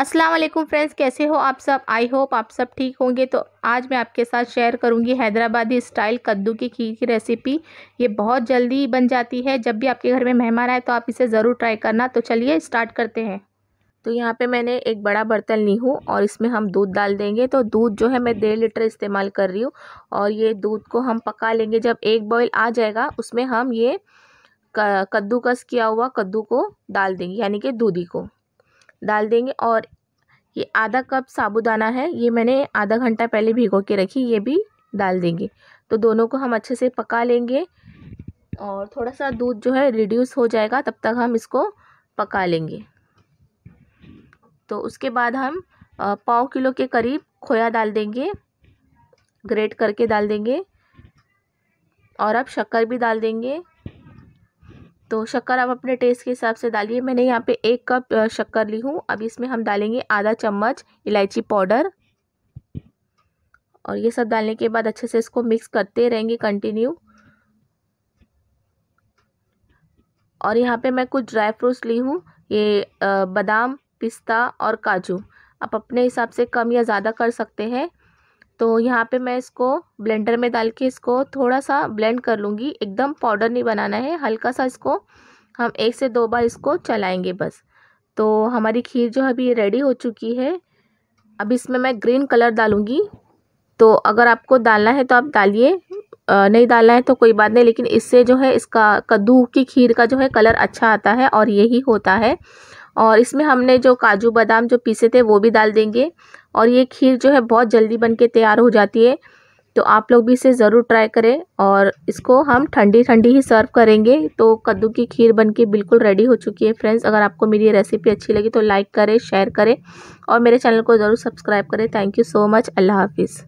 अस्सलाम वालेकुम फ्रेंड्स कैसे हो आप सब आई होप आप सब ठीक होंगे तो आज मैं आपके साथ शेयर करूंगी हैदराबादी स्टाइल कद्दू की खीर की रेसिपी ये बहुत जल्दी बन जाती है जब भी आपके घर में मेहमान आए तो आप इसे ज़रूर ट्राई करना तो चलिए स्टार्ट करते हैं तो यहाँ पे मैंने एक बड़ा बर्तन ली हूँ और इसमें हम दूध डाल देंगे तो दूध जो है मैं डेढ़ लीटर इस्तेमाल कर रही हूँ और ये दूध को हम पका लेंगे जब एक बॉयल आ जाएगा उसमें हम ये कद्दूकस किया हुआ कद्दू को डाल देंगे यानी कि दूधी को डाल देंगे और ये आधा कप साबुदाना है ये मैंने आधा घंटा पहले भिगो के रखी ये भी डाल देंगे तो दोनों को हम अच्छे से पका लेंगे और थोड़ा सा दूध जो है रिड्यूस हो जाएगा तब तक हम इसको पका लेंगे तो उसके बाद हम पाव किलो के करीब खोया डाल देंगे ग्रेट करके डाल देंगे और अब शक्कर भी डाल देंगे तो शक्कर आप अपने टेस्ट के हिसाब से डालिए मैंने यहाँ पे एक कप शक्कर ली हूँ अब इसमें हम डालेंगे आधा चम्मच इलायची पाउडर और ये सब डालने के बाद अच्छे से इसको मिक्स करते रहेंगे कंटिन्यू और यहाँ पे मैं कुछ ड्राई फ्रूट्स ली हूँ ये बादाम पिस्ता और काजू आप अपने हिसाब से कम या ज़्यादा कर सकते हैं तो यहाँ पे मैं इसको ब्लेंडर में डाल के इसको थोड़ा सा ब्लेंड कर लूँगी एकदम पाउडर नहीं बनाना है हल्का सा इसको हम एक से दो बार इसको चलाएंगे बस तो हमारी खीर जो है अभी रेडी हो चुकी है अब इसमें मैं ग्रीन कलर डालूँगी तो अगर आपको डालना है तो आप डालिए नहीं डालना है तो कोई बात नहीं लेकिन इससे जो है इसका कद्दू की खीर का जो है कलर अच्छा आता है और यही होता है और इसमें हमने जो काजू बादाम जो पीसे थे वो भी डाल देंगे और ये खीर जो है बहुत जल्दी बन के तैयार हो जाती है तो आप लोग भी इसे ज़रूर ट्राई करें और इसको हम ठंडी ठंडी ही सर्व करेंगे तो कद्दू की खीर बन के बिल्कुल रेडी हो चुकी है फ्रेंड्स अगर आपको मेरी ये रेसिपी अच्छी लगी तो लाइक करें शेयर करें और मेरे चैनल को ज़रूर सब्सक्राइब करें थैंक यू सो मच अल्लाह हाफिज़